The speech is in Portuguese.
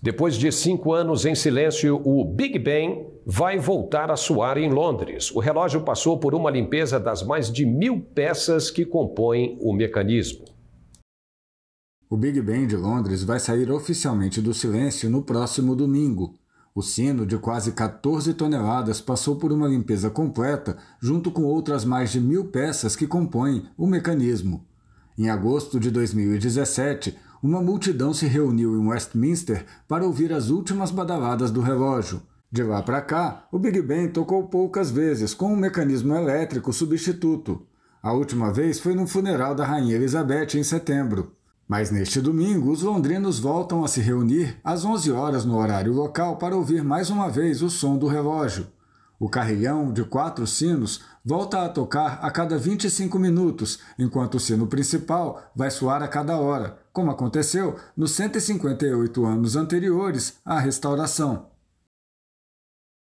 Depois de cinco anos em silêncio, o Big Ben vai voltar a soar em Londres. O relógio passou por uma limpeza das mais de mil peças que compõem o mecanismo. O Big Ben de Londres vai sair oficialmente do silêncio no próximo domingo. O sino de quase 14 toneladas passou por uma limpeza completa, junto com outras mais de mil peças que compõem o mecanismo. Em agosto de 2017, uma multidão se reuniu em Westminster para ouvir as últimas badaladas do relógio. De lá para cá, o Big Ben tocou poucas vezes com um mecanismo elétrico substituto. A última vez foi no funeral da Rainha Elizabeth em setembro. Mas neste domingo, os londrinos voltam a se reunir às 11 horas no horário local para ouvir mais uma vez o som do relógio. O carrilhão de quatro sinos volta a tocar a cada 25 minutos, enquanto o sino principal vai soar a cada hora, como aconteceu nos 158 anos anteriores à restauração.